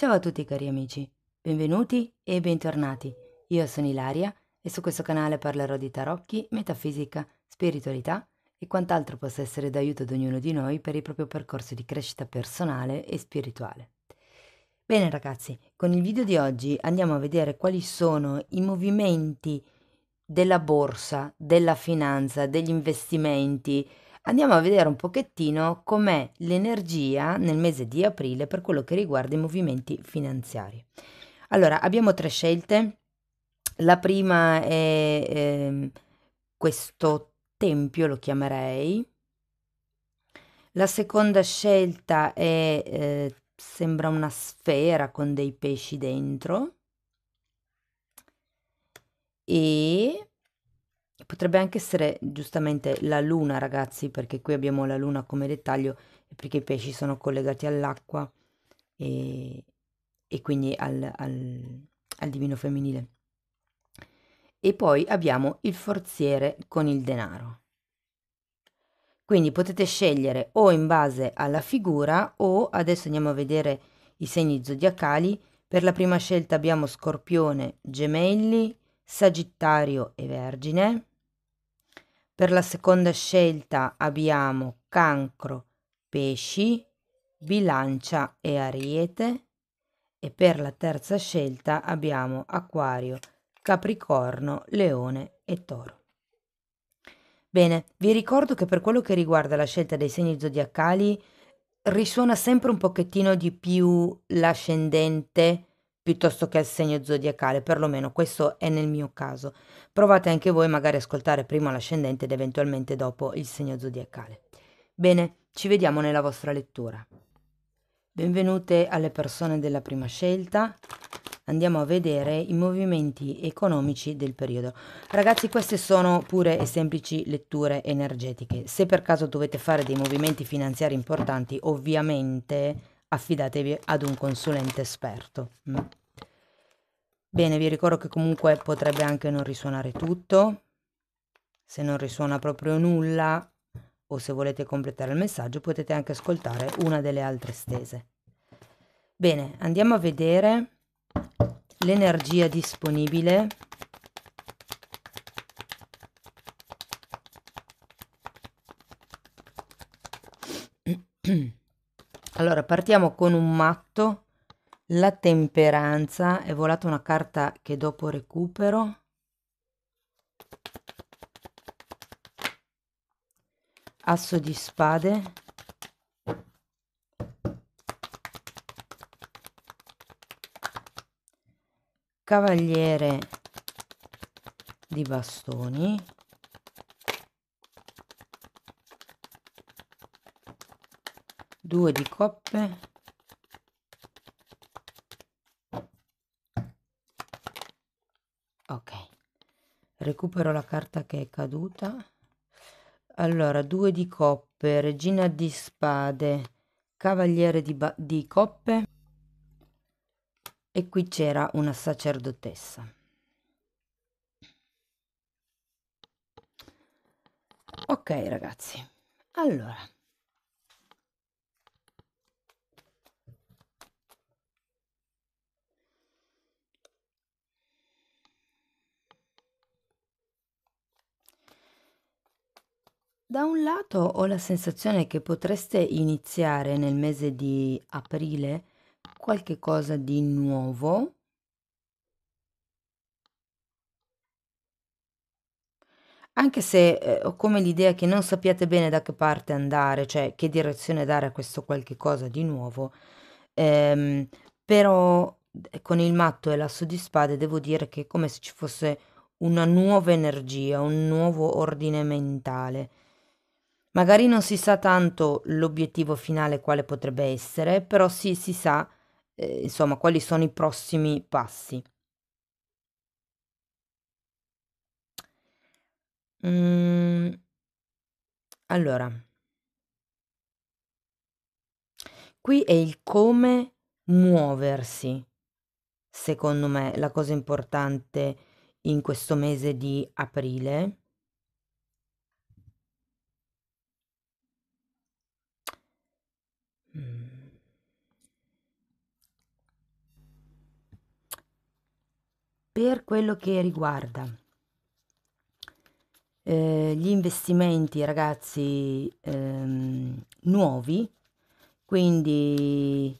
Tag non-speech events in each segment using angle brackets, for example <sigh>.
Ciao a tutti cari amici, benvenuti e bentornati. Io sono Ilaria e su questo canale parlerò di tarocchi, metafisica, spiritualità e quant'altro possa essere d'aiuto ad ognuno di noi per il proprio percorso di crescita personale e spirituale. Bene ragazzi, con il video di oggi andiamo a vedere quali sono i movimenti della borsa, della finanza, degli investimenti, andiamo a vedere un pochettino com'è l'energia nel mese di aprile per quello che riguarda i movimenti finanziari. Allora, abbiamo tre scelte. La prima è eh, questo tempio, lo chiamerei. La seconda scelta è, eh, sembra una sfera con dei pesci dentro. E Potrebbe anche essere giustamente la luna, ragazzi, perché qui abbiamo la luna come dettaglio perché i pesci sono collegati all'acqua e, e, quindi al, al, al divino femminile. E poi abbiamo il forziere con il denaro. Quindi potete scegliere o in base alla figura o adesso andiamo a vedere i segni zodiacali. Per la prima scelta abbiamo Scorpione, Gemelli, Sagittario e Vergine. Per la seconda scelta abbiamo cancro, pesci, bilancia e ariete e per la terza scelta abbiamo acquario, capricorno, leone e toro. Bene, vi ricordo che per quello che riguarda la scelta dei segni zodiacali risuona sempre un pochettino di più l'ascendente piuttosto che al segno zodiacale, perlomeno questo è nel mio caso. Provate anche voi magari a ascoltare prima l'ascendente ed eventualmente dopo il segno zodiacale. Bene, ci vediamo nella vostra lettura. Benvenute alle persone della prima scelta. Andiamo a vedere i movimenti economici del periodo. Ragazzi, queste sono pure e semplici letture energetiche. Se per caso dovete fare dei movimenti finanziari importanti, ovviamente affidatevi ad un consulente esperto. Mm. Bene, vi ricordo che comunque potrebbe anche non risuonare tutto, se non risuona proprio nulla o se volete completare il messaggio potete anche ascoltare una delle altre stese. Bene, andiamo a vedere l'energia disponibile <clears throat> Allora, partiamo con un matto, la temperanza, è volata una carta che dopo recupero. Asso di spade. Cavaliere di bastoni. due di coppe ok recupero la carta che è caduta allora due di coppe regina di spade cavaliere di, di coppe e qui c'era una sacerdotessa ok ragazzi allora Da un lato ho la sensazione che potreste iniziare nel mese di aprile qualche cosa di nuovo. Anche se eh, ho come l'idea che non sappiate bene da che parte andare, cioè che direzione dare a questo qualche cosa di nuovo, ehm, però eh, con il matto e la di devo dire che è come se ci fosse una nuova energia, un nuovo ordine mentale Magari non si sa tanto l'obiettivo finale quale potrebbe essere, però sì, si sa, eh, insomma, quali sono i prossimi passi. Mm, allora, qui è il come muoversi, secondo me, la cosa importante in questo mese di aprile Mm. Per quello che riguarda eh, gli investimenti ragazzi ehm, nuovi, quindi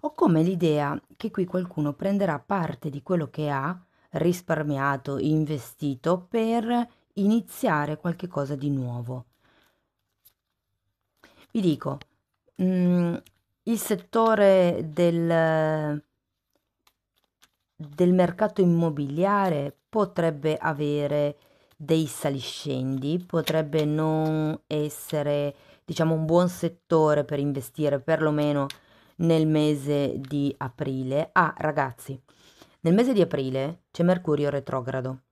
ho come l'idea che qui qualcuno prenderà parte di quello che ha risparmiato, investito per iniziare qualche cosa di nuovo. Vi dico, mh, mm, il settore del, del mercato immobiliare potrebbe avere dei saliscendi, potrebbe non essere diciamo un buon settore per investire perlomeno nel mese di aprile. Ah, ragazzi, nel mese di aprile c'è Mercurio retrogrado,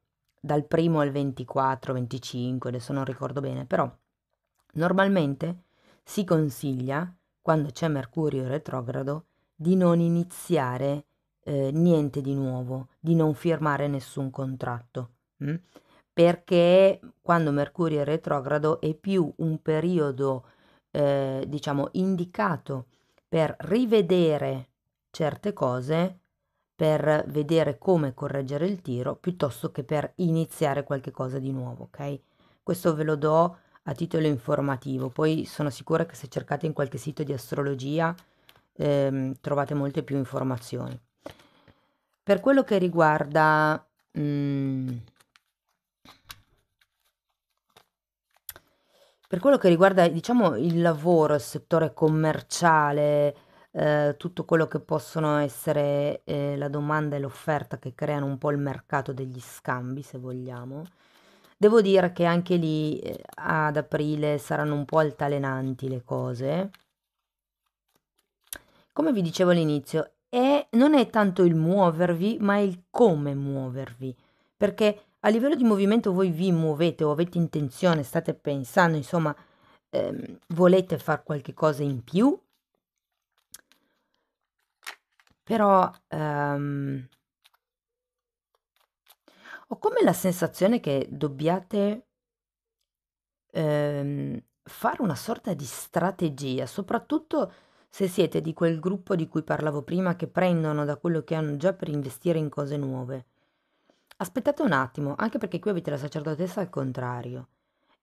dal primo al 24, 25, adesso non ricordo bene, però normalmente si consiglia, quando c'è Mercurio retrogrado, di non iniziare eh, niente di nuovo, di non firmare nessun contratto, mh? Mm? perché quando Mercurio è retrogrado è più un periodo, eh, diciamo, indicato per rivedere certe cose, per vedere come correggere il tiro, piuttosto che per iniziare qualche cosa di nuovo, ok? Questo ve lo do a titolo informativo. Poi sono sicura che se cercate in qualche sito di astrologia ehm, trovate molte più informazioni. Per quello che riguarda mh, mm, per quello che riguarda diciamo il lavoro, il settore commerciale, eh, tutto quello che possono essere eh, la domanda e l'offerta che creano un po' il mercato degli scambi, se vogliamo Devo dire che anche lì eh, ad aprile saranno un po' altalenanti le cose. Come vi dicevo all'inizio, non è tanto il muovervi, ma il come muovervi. Perché a livello di movimento voi vi muovete o avete intenzione, state pensando, insomma, ehm, volete fare qualche cosa in più. Però... Ehm, ho come la sensazione che dobbiate ehm, fare una sorta di strategia, soprattutto se siete di quel gruppo di cui parlavo prima che prendono da quello che hanno già per investire in cose nuove. Aspettate un attimo, anche perché qui avete la sacerdotessa al contrario.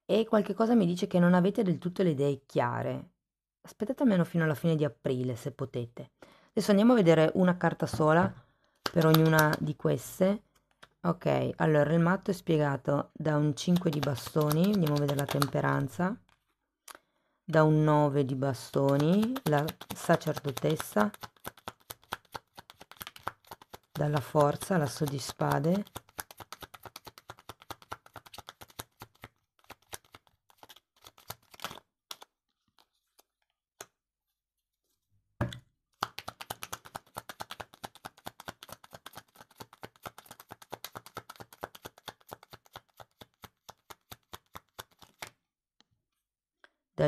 E qualche cosa mi dice che non avete del tutto le idee chiare. Aspettate almeno fino alla fine di aprile, se potete. Adesso andiamo a vedere una carta sola per ognuna di queste Ok, allora il matto è spiegato da un 5 di bastoni, andiamo a vedere la temperanza, da un 9 di bastoni, la sacerdotessa, dalla forza, la soddisfade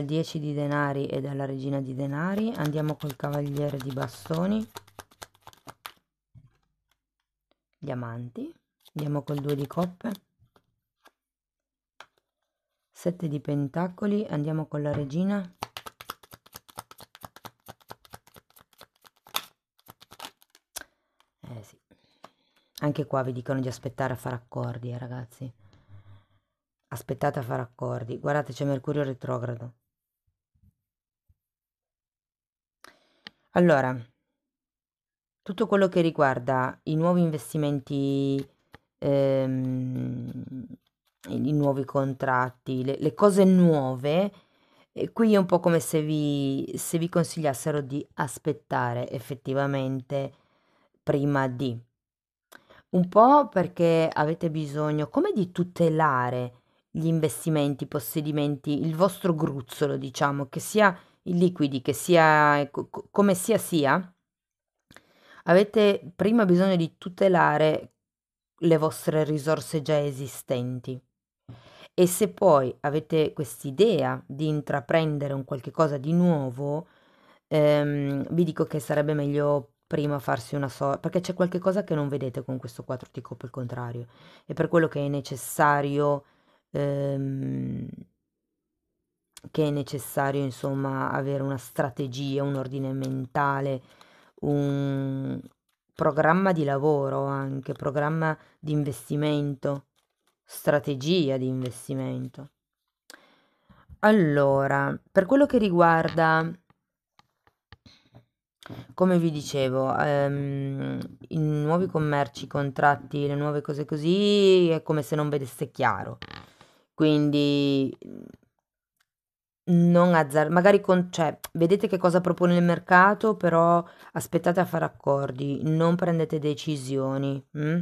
dal 10 di denari e dalla regina di denari andiamo col cavaliere di bastoni gli amanti andiamo col 2 di coppe 7 di pentacoli andiamo con la regina eh sì anche qua vi dicono di aspettare a fare accordi eh, ragazzi aspettate a fare accordi. Guardate, c'è Mercurio retrogrado. Allora, tutto quello che riguarda i nuovi investimenti, ehm, i nuovi contratti, le, le cose nuove, e qui è un po' come se vi, se vi consigliassero di aspettare effettivamente prima di. Un po' perché avete bisogno come di tutelare gli investimenti, i possedimenti, il vostro gruzzolo, diciamo, che sia i liquidi, che sia come sia sia, avete prima bisogno di tutelare le vostre risorse già esistenti. E se poi avete quest'idea di intraprendere un qualche cosa di nuovo, ehm, vi dico che sarebbe meglio prima farsi una sorta, perché c'è qualche cosa che non vedete con questo 4 t coppo il contrario. e per quello che è necessario ehm, che è necessario insomma avere una strategia, un ordine mentale, un programma di lavoro anche, programma di investimento, strategia di investimento. Allora, per quello che riguarda, come vi dicevo, ehm, i nuovi commerci, i contratti, le nuove cose così, è come se non vedesse chiaro. Quindi non azzar magari con cioè, vedete che cosa propone il mercato, però aspettate a fare accordi, non prendete decisioni, mh? Mm?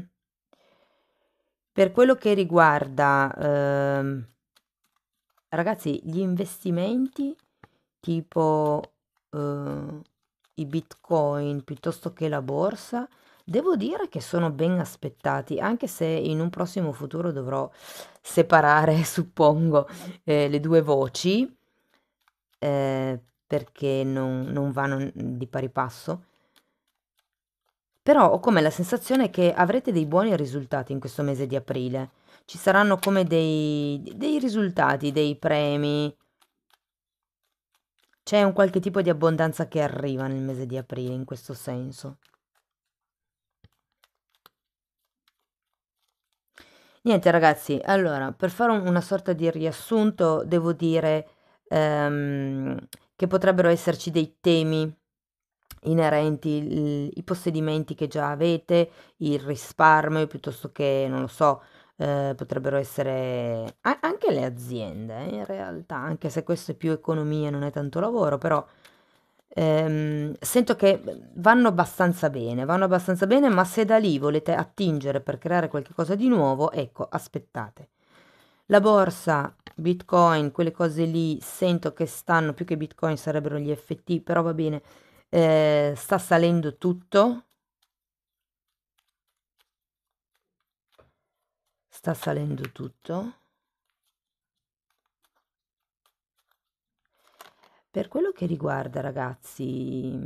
Per quello che riguarda, ehm, ragazzi, gli investimenti tipo, uhm, i bitcoin piuttosto che la borsa, devo dire che sono ben aspettati, anche se in un prossimo futuro dovrò separare, <laughs> suppongo, ehm, le due voci eh, perché non, non vanno mhmm, di pari passo. Però ho come la sensazione che avrete dei buoni risultati in questo mese di aprile. Ci saranno come dei, dei risultati, dei premi. C'è un qualche tipo di abbondanza che arriva nel mese di aprile in questo senso. Niente ragazzi, allora per fare una sorta di riassunto devo dire ehm, che potrebbero esserci dei temi inerenti il, i possedimenti che già avete, il risparmio piuttosto che, non lo so, eh, potrebbero essere a- anche le aziende eh, in realtà, anche se questo è più economia non è tanto lavoro, però ehm, sento che vanno abbastanza bene, vanno abbastanza bene, ma se da lì volete attingere per creare qualcosa di nuovo, ecco, aspettate. La borsa, Bitcoin, quelle cose lì sento che stanno, più che Bitcoin sarebbero gli FT, però va bene, eh, sta salendo tutto. Sta salendo tutto. Per quello che riguarda, ragazzi,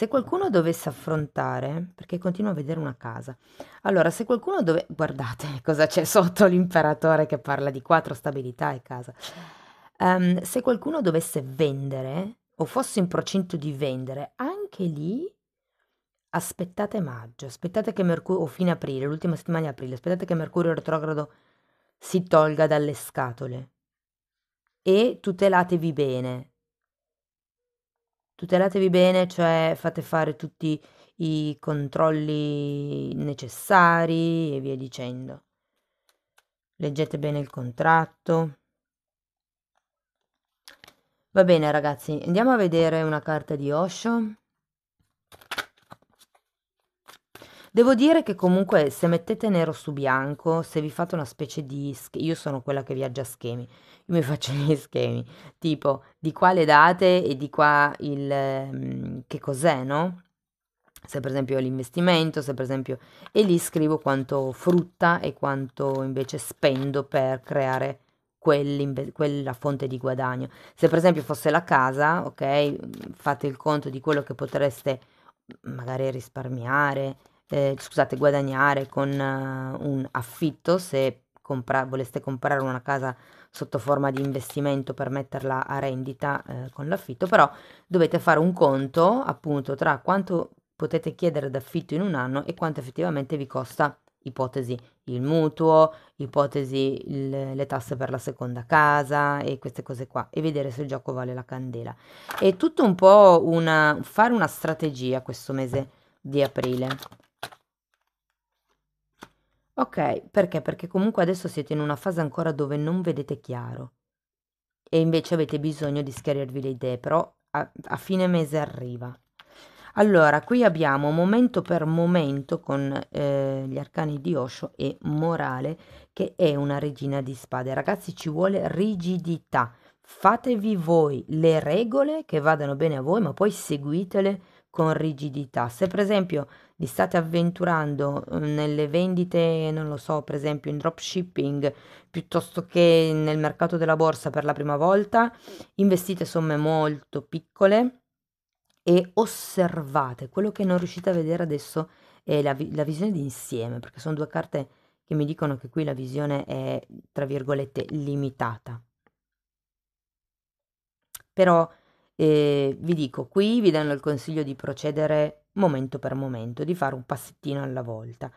Se qualcuno dovesse affrontare, perché continuo a vedere una casa, allora se qualcuno dovesse, guardate <laughs> cosa c'è sotto l'imperatore che parla di quattro stabilità e casa, um, se qualcuno dovesse vendere o fosse in procinto di vendere, anche lì aspettate maggio, aspettate che Mercurio, o fine aprile, l'ultima settimana di aprile, aspettate che Mercurio retrogrado si tolga dalle scatole e tutelatevi bene Tutelatevi bene, cioè fate fare tutti i controlli necessari e via dicendo. Leggete bene il contratto. Va bene ragazzi, andiamo a vedere una carta di Osho. Devo dire che comunque se mettete nero su bianco, se vi fate una specie di sch- io sono quella che viaggia a schemi, io mi faccio <laughs> gli schemi, tipo di qua le date e di qua il mhmm, che cos'è, no? Se per esempio l'investimento, se per esempio e lì scrivo quanto frutta e quanto invece spendo per creare quella fonte di guadagno. Se per esempio fosse la casa, ok, fate il conto di quello che potreste magari risparmiare eh, scusate, guadagnare con uh, un affitto se compra- voleste comprare una casa sotto forma di investimento per metterla a rendita eh, con l'affitto, però dovete fare un conto appunto tra quanto potete chiedere d'affitto in un anno e quanto effettivamente vi costa ipotesi il mutuo, ipotesi il, le tasse per la seconda casa e queste cose qua e vedere se il gioco vale la candela. È tutto un po' una, fare una strategia questo mese di aprile. Ok, perché? Perché comunque adesso siete in una fase ancora dove non vedete chiaro e invece avete bisogno di schiarirvi le idee, però a a fine mese arriva. Allora, qui abbiamo momento per momento con, ehm, gli arcani di Osho e morale, che è una regina di spade. Ragazzi, ci vuole rigidità. Fatevi voi le regole che vadano bene a voi, ma poi seguitele con rigidità. Se per esempio vi state avventurando mm, nelle vendite, non lo so, per esempio in dropshipping, piuttosto che nel mercato della borsa per la prima volta, investite somme molto piccole e osservate quello che non riuscite a vedere adesso è la, vi- la visione d'insieme, perché sono due carte che mi dicono che qui la visione è, tra virgolette, limitata. Però e vi dico, qui vi danno il consiglio di procedere momento per momento, di fare un passettino alla volta.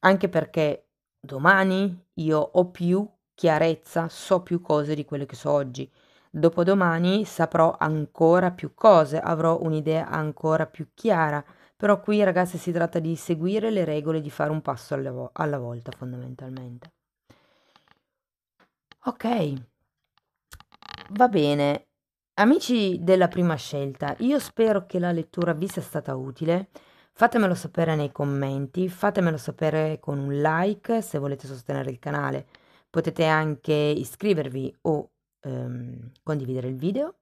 Anche perché domani io ho più chiarezza, so più cose di quelle che so oggi. Dopodomani saprò ancora più cose, avrò un'idea ancora più chiara. Però qui ragazzi si tratta di seguire le regole, di fare un passo alla, vo- alla volta fondamentalmente. Ok, va bene, Amici della prima scelta, io spero che la lettura vi sia stata utile. Fatemelo sapere nei commenti, fatemelo sapere con un like se volete sostenere il canale. Potete anche iscrivervi o ehm, condividere il video.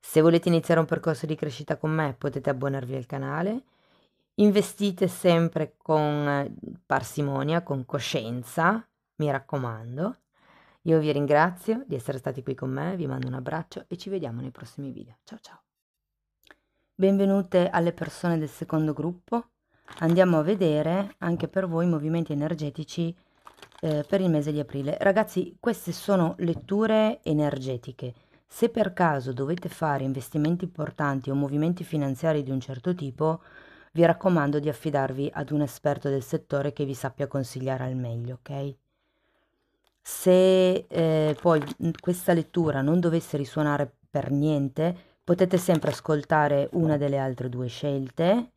Se volete iniziare un percorso di crescita con me, potete abbonarvi al canale. Investite sempre con eh, parsimonia, con coscienza, mi raccomando. Io vi ringrazio di essere stati qui con me, vi mando un abbraccio e ci vediamo nei prossimi video. Ciao ciao! Benvenute alle persone del secondo gruppo. Andiamo a vedere anche per voi i movimenti energetici eh, per il mese di aprile. Ragazzi, queste sono letture energetiche. Se per caso dovete fare investimenti importanti o movimenti finanziari di un certo tipo, vi raccomando di affidarvi ad un esperto del settore che vi sappia consigliare al meglio, ok? Se eh, poi questa lettura non dovesse risuonare per niente, potete sempre ascoltare una delle altre due scelte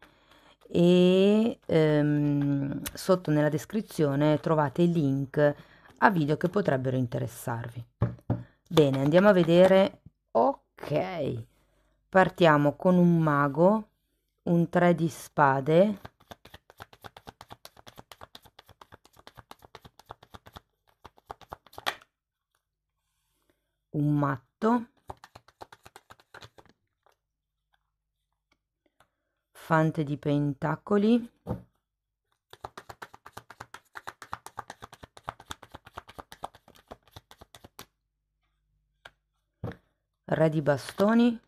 e ehm, sotto nella descrizione trovate i link a video che potrebbero interessarvi. Bene, andiamo a vedere. Ok, partiamo con un mago, un 3 di spade un matto, fante di pentacoli, re di bastoni,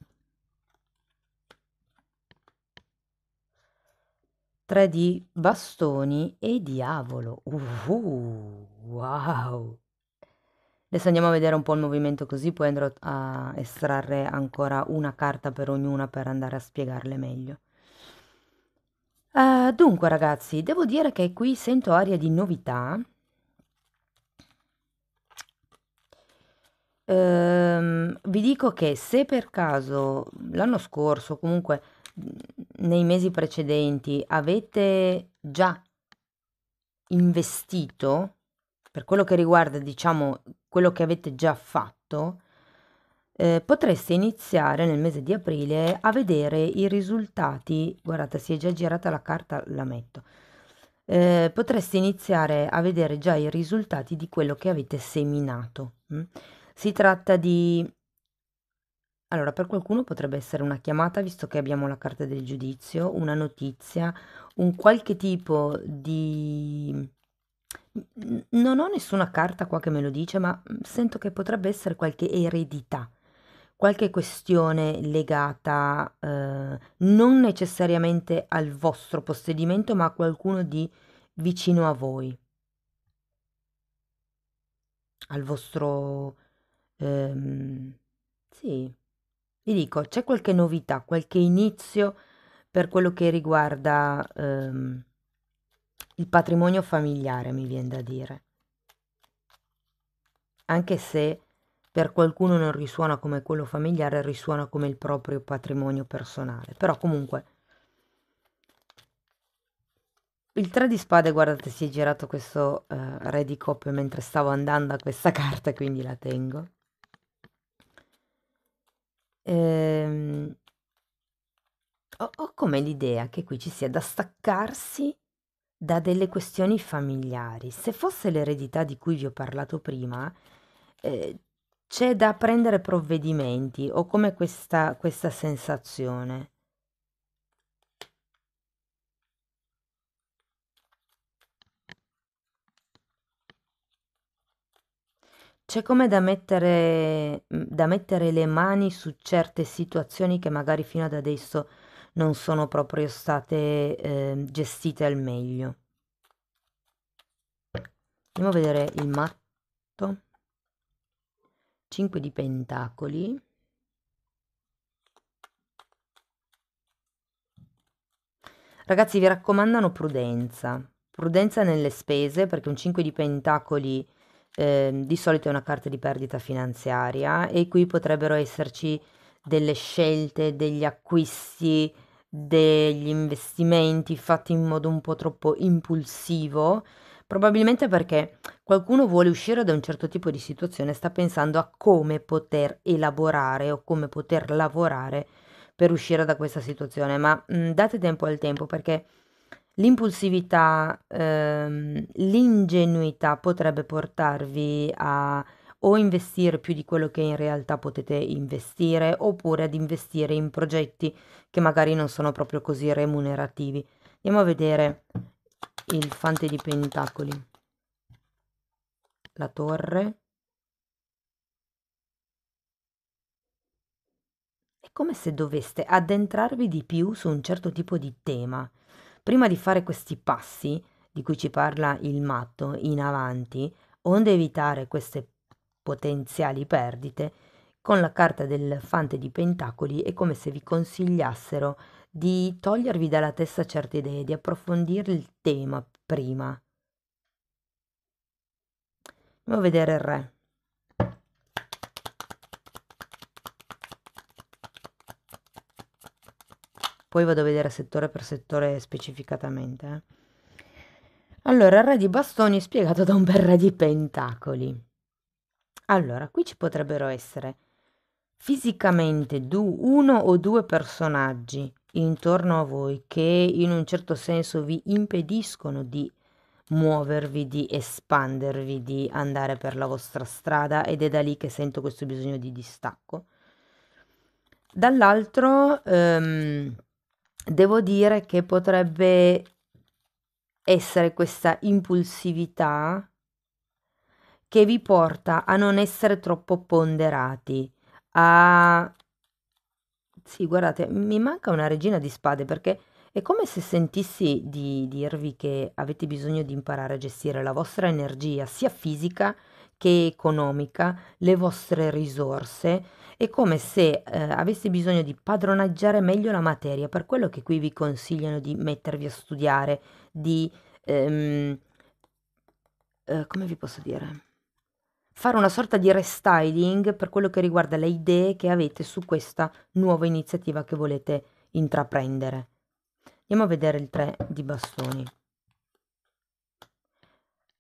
tre di bastoni e diavolo. Uh, wow! Adesso andiamo a vedere un po' il movimento così poi andrò a estrarre ancora una carta per ognuna per andare a spiegarle meglio. Uh, dunque ragazzi, devo dire che qui sento aria di novità. Um, vi dico che se per caso l'anno scorso, comunque nei mesi precedenti, avete già investito per quello che riguarda, diciamo, quello che avete già fatto, eh, potreste iniziare nel mese di aprile a vedere i risultati. Guardate, si è già girata la carta, la metto. Eh, potreste iniziare a vedere già i risultati di quello che avete seminato. Mm? Si tratta di... Allora, per qualcuno potrebbe essere una chiamata, visto che abbiamo la carta del giudizio, una notizia, un qualche tipo di non ho nessuna carta qua che me lo dice, ma mm, sento che potrebbe essere qualche eredità, qualche questione legata eh, non necessariamente al vostro possedimento, ma a qualcuno di vicino a voi, al vostro... Ehm, sì, vi dico, c'è qualche novità, qualche inizio per quello che riguarda... Ehm, il patrimonio familiare, mi viene da dire. Anche se per qualcuno non risuona come quello familiare, risuona come il proprio patrimonio personale. Però comunque... Il 3 di spade, guardate, si è girato questo uh, re di coppe mentre stavo andando a questa <laughs> carta, quindi la tengo. Ehm, ho, ho come l'idea che qui ci sia da staccarsi da delle questioni familiari. Se fosse l'eredità di cui vi ho parlato prima, eh, c'è da prendere provvedimenti o come questa, questa sensazione. C'è come da mettere, mm, da mettere le mani su certe situazioni che magari fino ad adesso non sono proprio state eh, gestite al meglio. Andiamo a vedere il matto. 5 di pentacoli. Ragazzi, vi raccomandano prudenza. Prudenza nelle spese, perché un 5 di pentacoli eh, di solito è una carta di perdita finanziaria e qui potrebbero esserci delle scelte, degli acquisti, degli investimenti fatti in modo un po' troppo impulsivo, probabilmente perché qualcuno vuole uscire da un certo tipo di situazione, sta pensando a come poter elaborare o come poter lavorare per uscire da questa situazione, ma mh, mm, date tempo al tempo perché l'impulsività, ehm, l'ingenuità potrebbe portarvi a o investire più di quello che in realtà potete investire oppure ad investire in progetti che magari non sono proprio così remunerativi. Andiamo a vedere il fante di pentacoli, la torre. È come se doveste addentrarvi di più su un certo tipo di tema. Prima di fare questi passi, di cui ci parla il matto, in avanti, onde evitare queste potenziali perdite, con la carta del Fante di Pentacoli è come se vi consigliassero di togliervi dalla testa certe idee, di approfondire il tema prima. Andiamo a vedere il re. Poi vado a vedere settore per settore specificatamente. Eh. Allora, il re di bastoni è spiegato da un bel re di pentacoli. Allora, qui ci potrebbero essere fisicamente du- uno o due personaggi intorno a voi che in un certo senso vi impediscono di muovervi, di espandervi, di andare per la vostra strada ed è da lì che sento questo bisogno di distacco. Dall'altro ehm, devo dire che potrebbe essere questa impulsività che vi porta a non essere troppo ponderati, a... Sì, guardate, mi manca una regina di spade perché è come se sentissi di dirvi che avete bisogno di imparare a gestire la vostra energia, sia fisica che economica, le vostre risorse. È come se eh, aveste bisogno di padroneggiare meglio la materia, per quello che qui vi consigliano di mettervi a studiare, di... Ehm, eh, come vi posso dire? fare una sorta di restyling per quello che riguarda le idee che avete su questa nuova iniziativa che volete intraprendere. Andiamo a vedere il 3 di bastoni.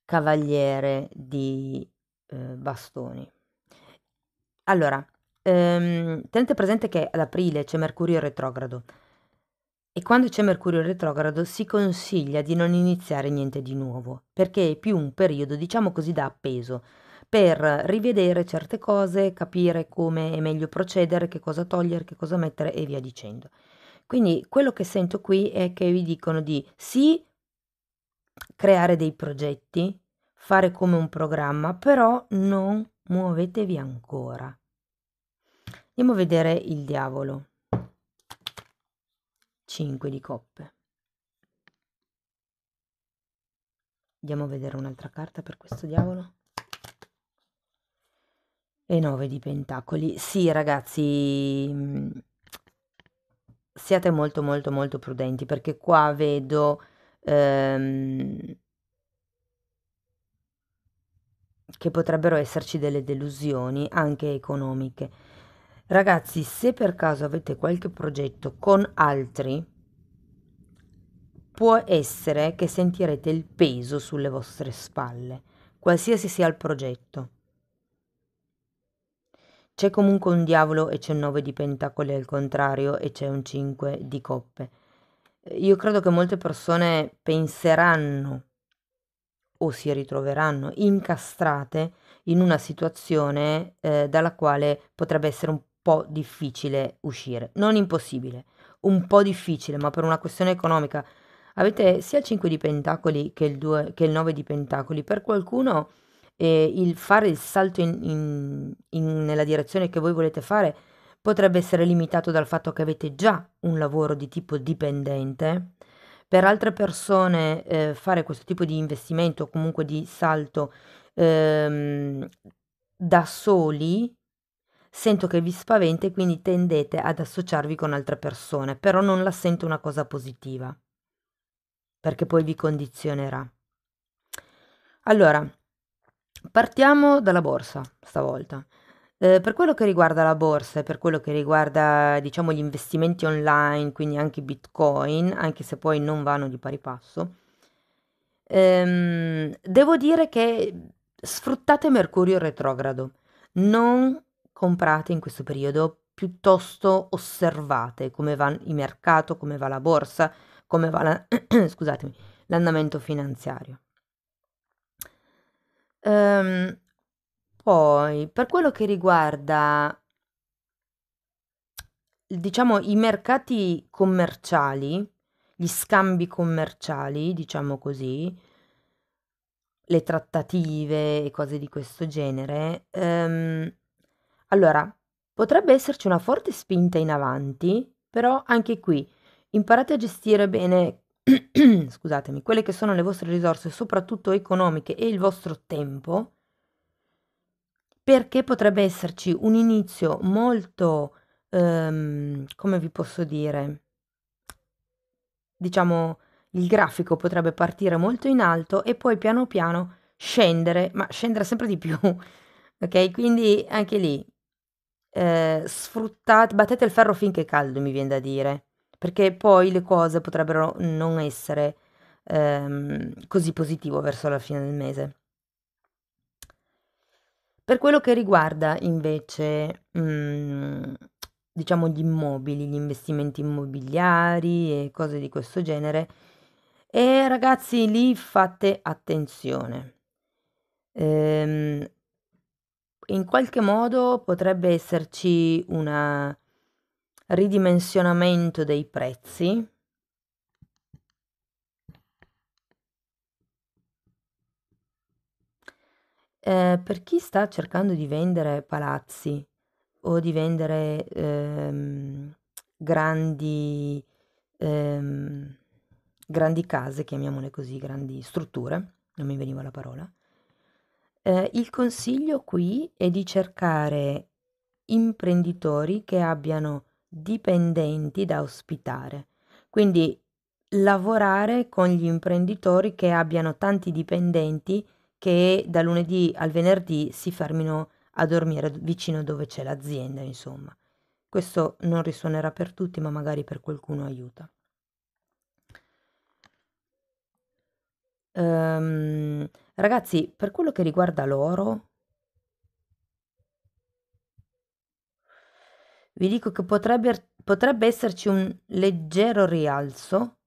Cavaliere di eh, bastoni. Allora, ehm, tenete presente che ad aprile c'è Mercurio retrogrado e quando c'è Mercurio retrogrado si consiglia di non iniziare niente di nuovo perché è più un periodo, diciamo così, da appeso per rivedere certe cose, capire come è meglio procedere, che cosa togliere, che cosa mettere e via dicendo. Quindi quello che sento qui è che vi dicono di sì creare dei progetti, fare come un programma, però non muovetevi ancora. Andiamo a vedere il diavolo. 5 di coppe. Andiamo a vedere un'altra carta per questo diavolo e 9 di pentacoli. Sì, ragazzi, mm, siate molto molto molto prudenti perché qua vedo ehm, che potrebbero esserci delle delusioni anche economiche. Ragazzi, se per caso avete qualche progetto con altri, può essere che sentirete il peso sulle vostre spalle, qualsiasi sia il progetto c'è comunque un diavolo e c'è un 9 di pentacoli al contrario e c'è un 5 di coppe. Io credo che molte persone penseranno o si ritroveranno incastrate in una situazione eh, dalla quale potrebbe essere un po' difficile uscire. Non impossibile, un po' difficile, ma per una questione economica. Avete sia il 5 di pentacoli che il, 2, che il 9 di pentacoli. Per qualcuno eh, il fare il salto in, in, in, nella direzione che voi volete fare potrebbe essere limitato dal fatto che avete già un lavoro di tipo dipendente. Per altre persone eh, fare questo tipo di investimento o comunque di salto ehm, da soli sento che vi spaventa e quindi tendete ad associarvi con altre persone, però non la sento una cosa positiva perché poi vi condizionerà. Allora, Partiamo dalla borsa stavolta. Ehm, per quello che riguarda la borsa e per quello che riguarda, diciamo, gli investimenti online, quindi anche Bitcoin, anche se poi non vanno di pari passo, ehm, devo dire che sfruttate Mercurio retrogrado. Non comprate in questo periodo, piuttosto osservate come va il mercato, come va la borsa, come va la- <clears throat> scusatemi, l'andamento finanziario. Ehm, poi per quello che riguarda diciamo i mercati commerciali, gli scambi commerciali, diciamo così, le trattative e cose di questo genere, ehm, allora potrebbe esserci una forte spinta in avanti, però anche qui imparate a gestire bene <clears throat> scusatemi, quelle che sono le vostre risorse, soprattutto economiche e il vostro tempo, perché potrebbe esserci un inizio molto, um, come vi posso dire, diciamo, il grafico potrebbe partire molto in alto e poi piano piano scendere, ma scendere sempre di più. <laughs> ok, quindi anche lì eh, sfruttate, battete il ferro finché è caldo, mi viene da dire perché poi le cose potrebbero non essere ehm, così positive verso la fine del mese. Per quello che riguarda invece, mh, mm, diciamo, gli immobili, gli investimenti immobiliari e cose di questo genere, e eh, ragazzi, lì fate attenzione. Ehm, in qualche modo potrebbe esserci una ridimensionamento dei prezzi, Eh, per chi sta cercando di vendere palazzi o di vendere ehm, grandi, ehm, grandi, case, chiamiamole così, grandi strutture, non mi veniva la parola, eh, il consiglio qui è di cercare imprenditori che abbiano dipendenti da ospitare. Quindi lavorare con gli imprenditori che abbiano tanti dipendenti che da lunedì al venerdì si fermino a dormire vicino dove c'è l'azienda, insomma. Questo non risuonerà per tutti, ma magari per qualcuno aiuta. Um, ragazzi, per quello che riguarda l'oro, vi dico che potrebbe, potrebbe esserci un leggero rialzo,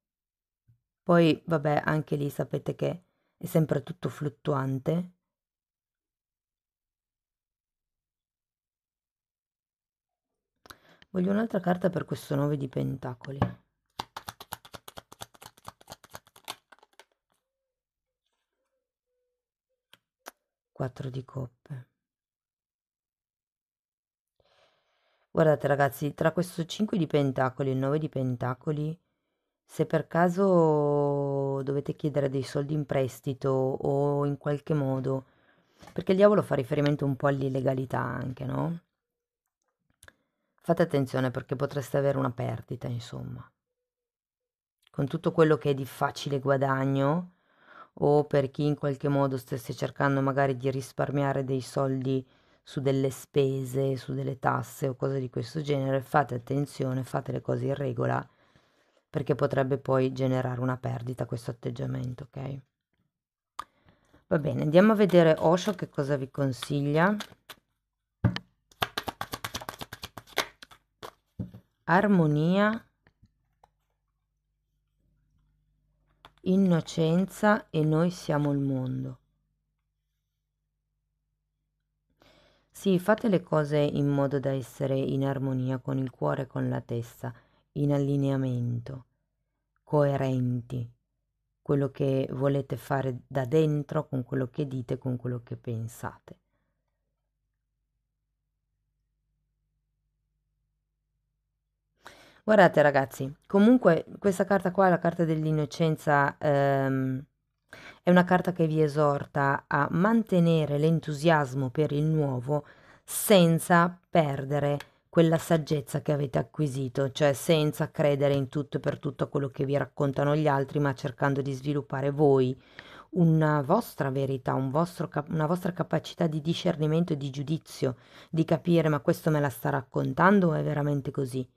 poi vabbè anche lì sapete che è sempre tutto fluttuante. Voglio un'altra carta per questo 9 di pentacoli. Quattro di coppe. Guardate ragazzi, tra questo 5 di pentacoli e il 9 di pentacoli, se per caso dovete chiedere dei soldi in prestito o in qualche modo, perché il diavolo fa riferimento un po' all'illegalità anche, no? Fate attenzione perché potreste avere una perdita, insomma. Con tutto quello che è di facile guadagno o per chi in qualche modo stesse cercando magari di risparmiare dei soldi su delle spese, su delle tasse o cose di questo genere, fate attenzione, fate le cose in regola perché potrebbe poi generare una perdita questo atteggiamento, ok? Va bene, andiamo a vedere Osho che cosa vi consiglia. Armonia, innocenza e noi siamo il mondo. Sì, fate le cose in modo da essere in armonia con il cuore e con la testa, in allineamento, coerenti, quello che volete fare da dentro con quello che dite, con quello che pensate. Guardate ragazzi, comunque questa carta qua, la carta dell'innocenza, ehm, è una carta che vi esorta a mantenere l'entusiasmo per il nuovo senza perdere quella saggezza che avete acquisito, cioè senza credere in tutto e per tutto quello che vi raccontano gli altri, ma cercando di sviluppare voi una vostra verità, un vostro, una vostra capacità di discernimento e di giudizio, di capire ma questo me la sta raccontando o è veramente così.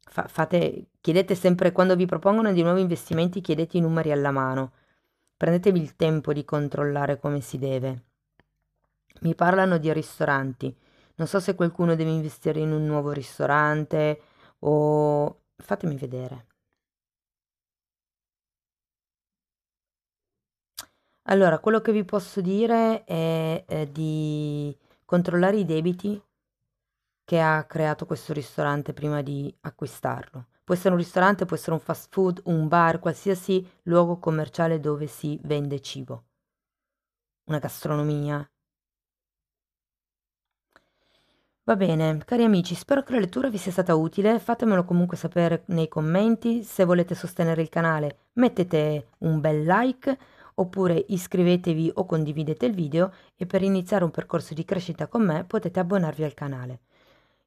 Fa, fate, chiedete sempre quando vi propongono di nuovi investimenti, chiedete i numeri alla mano Prendetevi il tempo di controllare come si deve. Mi parlano di ristoranti. Non so se qualcuno deve investire in un nuovo ristorante o... fatemi vedere. Allora, quello che vi posso dire è, è eh, di controllare i debiti che ha creato questo ristorante prima di acquistarlo Può essere un ristorante, può essere un fast food, un bar, qualsiasi luogo commerciale dove si vende cibo. Una gastronomia. Va bene, cari amici, spero che la lettura vi sia stata utile, fatemelo comunque sapere nei commenti, se volete sostenere il canale mettete un bel like oppure iscrivetevi o condividete il video e per iniziare un percorso di crescita con me potete abbonarvi al canale.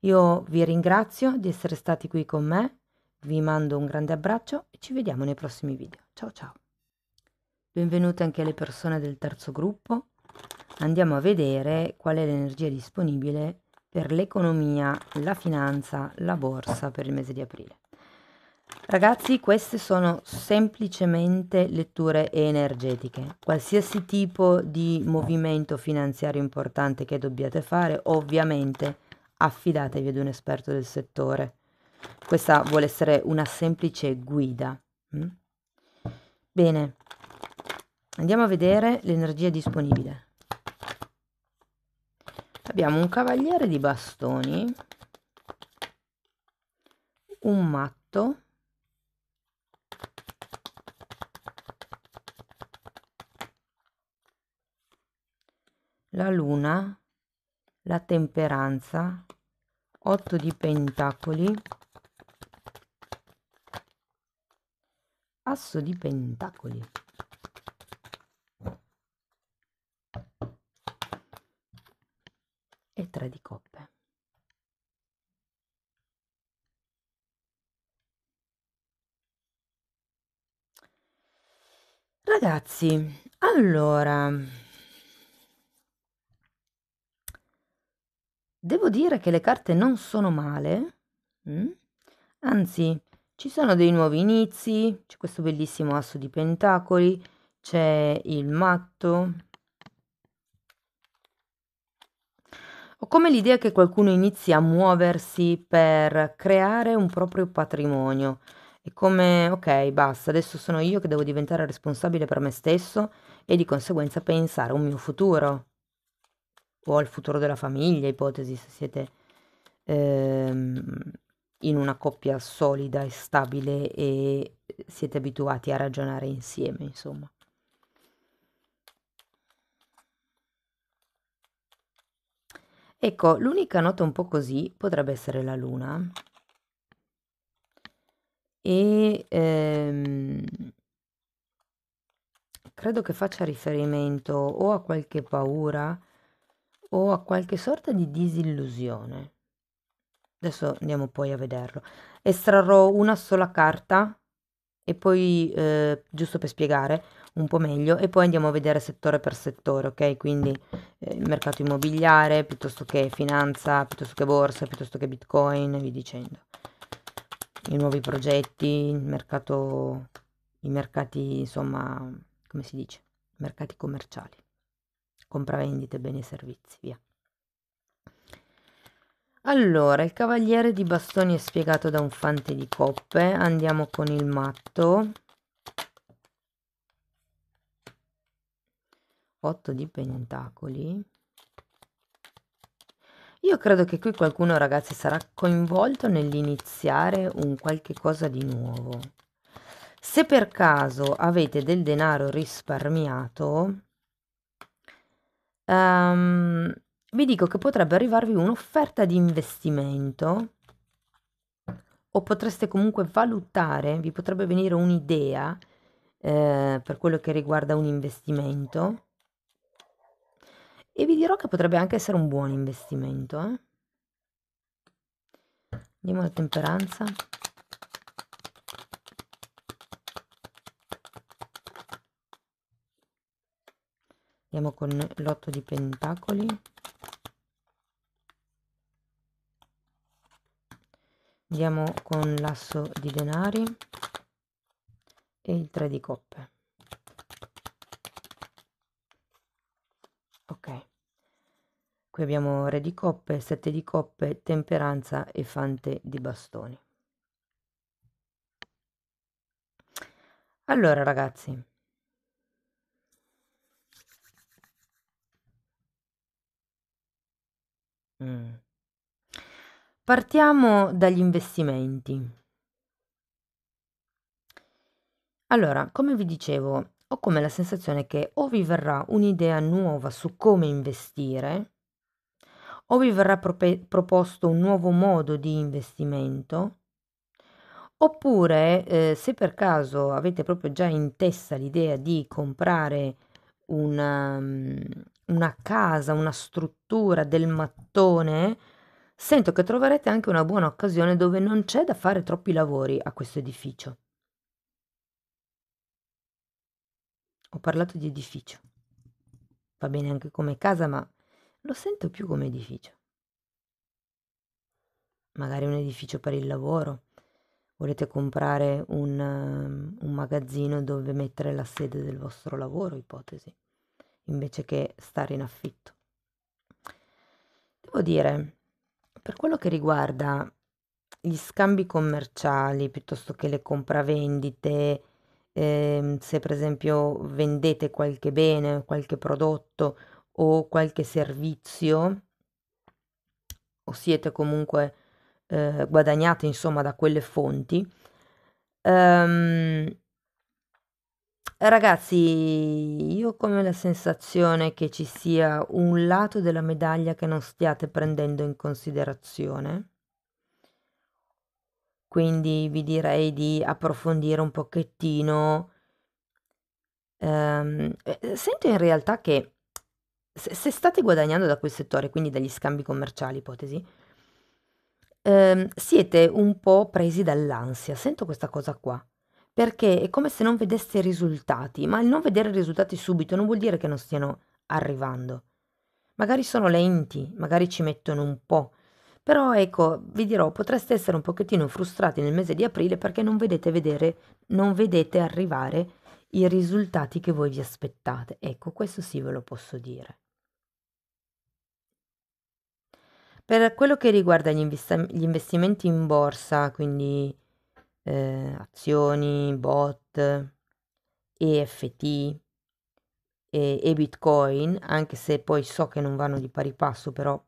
Io vi ringrazio di essere stati qui con me vi mando un grande abbraccio e ci vediamo nei prossimi video. Ciao ciao! Benvenute anche le persone del terzo gruppo. Andiamo a vedere qual è l'energia disponibile per l'economia, la finanza, la borsa per il mese di aprile. Ragazzi, queste sono semplicemente letture energetiche. Qualsiasi tipo di movimento finanziario importante che dobbiate fare, ovviamente affidatevi ad un esperto del settore questa vuole essere una semplice guida. Mm? Bene, andiamo a vedere l'energia disponibile. Abbiamo un cavaliere di bastoni, un matto, la luna, la temperanza, 8 di pentacoli, Asso di pentacoli. E tre di coppe. Ragazzi, allora, devo dire che le carte non sono male, mm? anzi ci sono dei nuovi inizi, c'è questo bellissimo asso di pentacoli, c'è il matto. Ho come l'idea che qualcuno inizi a muoversi per creare un proprio patrimonio. È come, ok, basta, adesso sono io che devo diventare responsabile per me stesso e di conseguenza pensare a un mio futuro o al futuro della famiglia, ipotesi se siete ehm, in una coppia solida e stabile e siete abituati a ragionare insieme, insomma. Ecco, l'unica nota un po' così potrebbe essere la luna. E ehm, credo che faccia riferimento o a qualche paura o a qualche sorta di disillusione. Adesso andiamo poi a vederlo. Estrarrò una sola carta e poi, eh, giusto per spiegare un po' meglio, e poi andiamo a vedere settore per settore, ok? Quindi eh, mercato immobiliare, piuttosto che finanza, piuttosto che borsa, piuttosto che bitcoin, vi dicendo. I nuovi progetti, il mercato, i mercati, insomma, come si dice? Mercati commerciali, compravendite, beni e servizi, via. Allora, il cavaliere di bastoni è spiegato da un fante di coppe. Andiamo con il matto. 8 di pentacoli. Io credo che qui qualcuno, ragazzi, sarà coinvolto nell'iniziare un qualche cosa di nuovo. Se per caso avete del denaro risparmiato, um, vi dico che potrebbe arrivarvi un'offerta di investimento o potreste comunque valutare, vi potrebbe venire un'idea eh, per quello che riguarda un investimento e vi dirò che potrebbe anche essere un buon investimento. Eh? Andiamo alla temperanza. Andiamo con l'otto di pentacoli. andiamo con l'asso di denari e il 3 di coppe ok qui abbiamo re di coppe 7 di coppe temperanza e fante di bastoni allora ragazzi mm. Partiamo dagli investimenti. Allora, come vi dicevo, ho come la sensazione che o vi verrà un'idea nuova su come investire, o vi verrà prop- proposto un nuovo modo di investimento, oppure eh, se per caso avete proprio già in testa l'idea di comprare una, mm, una casa, una struttura del mattone, Sento che troverete anche una buona occasione dove non c'è da fare troppi lavori a questo edificio. Ho parlato di edificio. Va bene anche come casa, ma lo sento più come edificio. Magari un edificio per il lavoro. Volete comprare un, ehm, un magazzino dove mettere la sede del vostro lavoro, ipotesi, invece che stare in affitto. Devo dire, per quello che riguarda gli scambi commerciali, piuttosto che le compravendite, ehm, se per esempio vendete qualche bene, qualche prodotto o qualche servizio, o siete comunque eh, guadagnate insomma da quelle fonti, ehm, Ragazzi, io ho come la sensazione che ci sia un lato della medaglia che non stiate prendendo in considerazione, quindi vi direi di approfondire un pochettino. Ehm, eh, sento in realtà che se, se state guadagnando da quel settore, quindi dagli scambi commerciali, ipotesi, ehm, siete un po' presi dall'ansia, sento questa cosa qua perché è come se non vedesse risultati, ma il non vedere risultati subito non vuol dire che non stiano arrivando. Magari sono lenti, magari ci mettono un po', però ecco, vi dirò, potreste essere un pochettino frustrati nel mese di aprile perché non vedete, vedere, non vedete arrivare i risultati che voi vi aspettate. Ecco, questo sì ve lo posso dire. Per quello che riguarda gli, investimenti in borsa, quindi eh, azioni, bot, EFT e, e Bitcoin, anche se poi so che non vanno di pari passo, però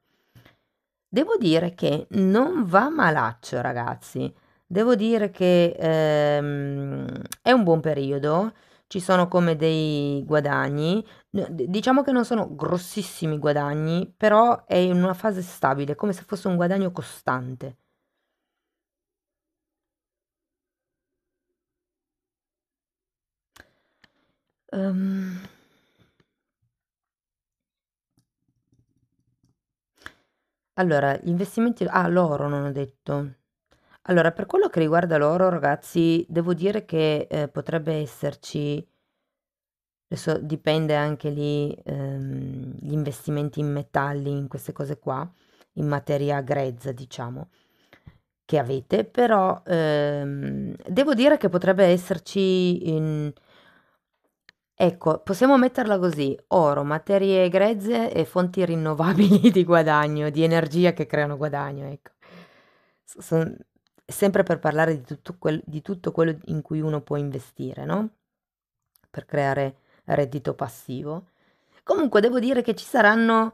devo dire che non va malaccio, ragazzi. Devo dire che ehm, è un buon periodo, ci sono come dei guadagni, diciamo che non sono grossissimi guadagni, però è in una fase stabile, come se fosse un guadagno costante. Um, allora, gli investimenti ah, l'oro non ho detto. Allora, per quello che riguarda l'oro, ragazzi, devo dire che, ehm, potrebbe esserci adesso dipende anche lì, ehm, gli investimenti in metalli, in queste cose qua, in materia grezza, diciamo, che avete, però, ehm, devo dire che potrebbe esserci in Ecco, possiamo metterla così: oro, materie grezze e fonti <laughs> rinnovabili di guadagno, di energia che creano guadagno, ecco. S sempre per parlare di tutto quel di tutto quello in cui uno può investire, no, per creare reddito passivo. Comunque devo dire che ci saranno,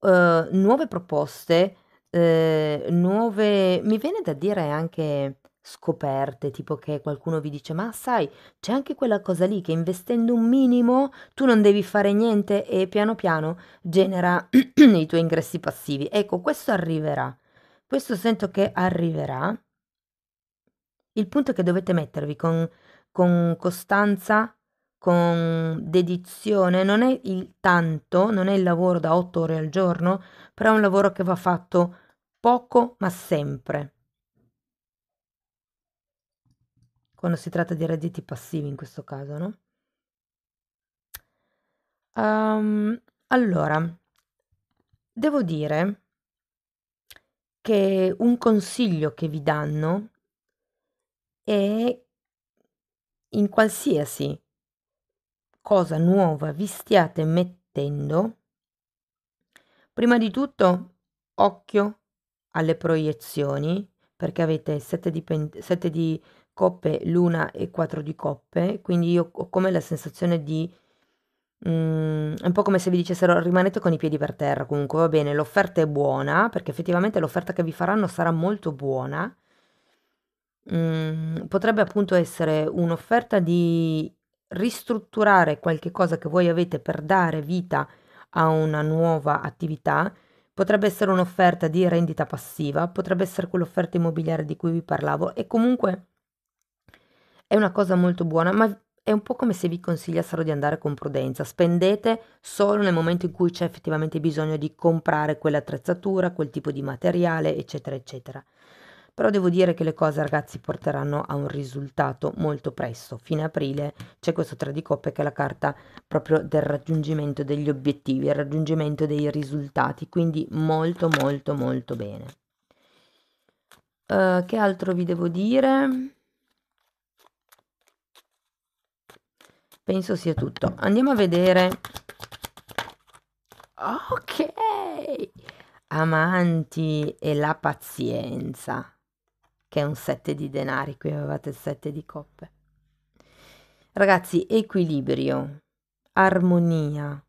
uhm, nuove proposte, uhm, nuove mi viene da dire anche scoperte, tipo che qualcuno vi dice ma sai, c'è anche quella cosa lì che investendo un minimo tu non devi fare niente e piano piano genera <clears throat> i tuoi ingressi passivi. Ecco, questo arriverà. Questo sento che arriverà. Il punto è che dovete mettervi con, con costanza, con dedizione, non è il tanto, non è il lavoro da otto ore al giorno, però è un lavoro che va fatto poco ma sempre. quando si tratta di redditi passivi in questo caso, no? Um, allora, devo dire che un consiglio che vi danno è in qualsiasi cosa nuova vi stiate mettendo, prima di tutto occhio alle proiezioni perché avete sette, dipen- sette di coppe l'una e quattro di coppe, quindi io ho come la sensazione di... Mm, è un po' come se vi dicessero rimanete con i piedi per terra, comunque va bene, l'offerta è buona, perché effettivamente l'offerta che vi faranno sarà molto buona. Mm, potrebbe appunto essere un'offerta di ristrutturare qualche cosa che voi avete per dare vita a una nuova attività, potrebbe essere un'offerta di rendita passiva, potrebbe essere quell'offerta immobiliare di cui vi parlavo e comunque è una cosa molto buona, ma è un po' come se vi consigliassero di andare con prudenza. Spendete solo nel momento in cui c'è effettivamente bisogno di comprare quell'attrezzatura, quel tipo di materiale, eccetera, eccetera. Però devo dire che le cose, ragazzi, porteranno a un risultato molto presto. Fine aprile c'è questo 3 di coppe che è la carta proprio del raggiungimento degli obiettivi, il raggiungimento dei risultati. Quindi molto, molto, molto bene. Uh, che altro vi devo dire? penso sia tutto. Andiamo a vedere. Ok. Amanti e la pazienza. Che è un 7 di denari. Qui avevate 7 di coppe. Ragazzi, equilibrio, armonia.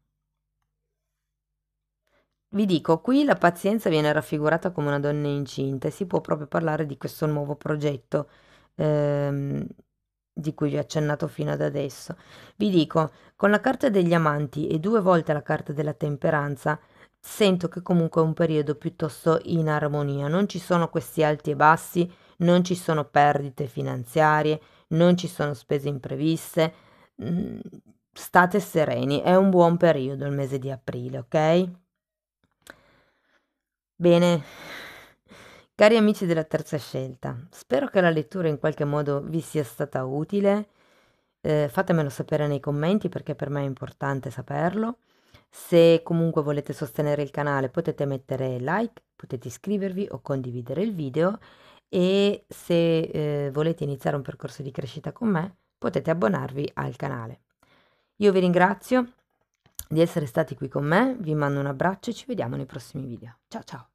Vi dico, qui la pazienza viene raffigurata come una donna incinta e si può proprio parlare di questo nuovo progetto. Ehm, di cui vi ho accennato fino ad adesso. Vi dico, con la carta degli amanti e due volte la carta della temperanza, sento che comunque è un periodo piuttosto in armonia, non ci sono questi alti e bassi, non ci sono perdite finanziarie, non ci sono spese impreviste, mm, state sereni, è un buon periodo il mese di aprile, ok? Bene, Cari amici della terza scelta, spero che la lettura in qualche modo vi sia stata utile. Eh, fatemelo sapere nei commenti perché per me è importante saperlo. Se comunque volete sostenere il canale potete mettere like, potete iscrivervi o condividere il video e se eh, volete iniziare un percorso di crescita con me potete abbonarvi al canale. Io vi ringrazio di essere stati qui con me, vi mando un abbraccio e ci vediamo nei prossimi video. Ciao ciao!